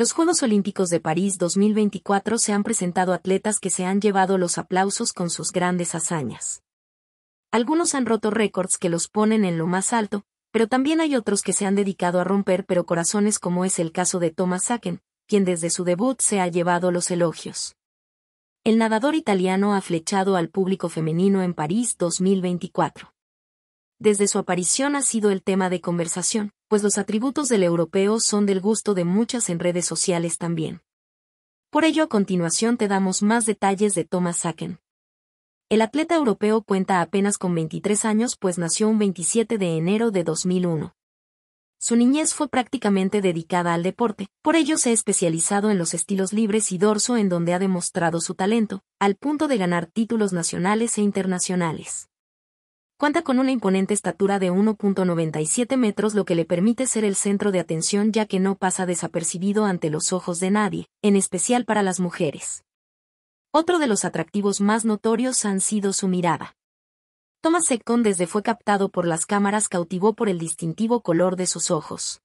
Los Juegos Olímpicos de París 2024 se han presentado atletas que se han llevado los aplausos con sus grandes hazañas. Algunos han roto récords que los ponen en lo más alto, pero también hay otros que se han dedicado a romper pero corazones como es el caso de Thomas Sacken, quien desde su debut se ha llevado los elogios. El nadador italiano ha flechado al público femenino en París 2024 desde su aparición ha sido el tema de conversación, pues los atributos del europeo son del gusto de muchas en redes sociales también. Por ello a continuación te damos más detalles de Thomas Sacken. El atleta europeo cuenta apenas con 23 años pues nació un 27 de enero de 2001. Su niñez fue prácticamente dedicada al deporte, por ello se ha especializado en los estilos libres y dorso en donde ha demostrado su talento, al punto de ganar títulos nacionales e internacionales. Cuenta con una imponente estatura de 1.97 metros lo que le permite ser el centro de atención ya que no pasa desapercibido ante los ojos de nadie, en especial para las mujeres. Otro de los atractivos más notorios han sido su mirada. Thomas Secon desde fue captado por las cámaras cautivó por el distintivo color de sus ojos.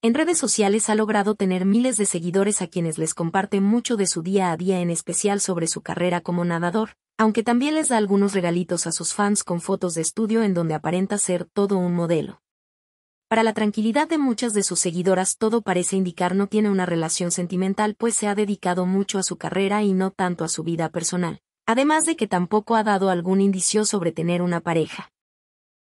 En redes sociales ha logrado tener miles de seguidores a quienes les comparte mucho de su día a día en especial sobre su carrera como nadador, aunque también les da algunos regalitos a sus fans con fotos de estudio en donde aparenta ser todo un modelo. Para la tranquilidad de muchas de sus seguidoras todo parece indicar no tiene una relación sentimental pues se ha dedicado mucho a su carrera y no tanto a su vida personal, además de que tampoco ha dado algún indicio sobre tener una pareja.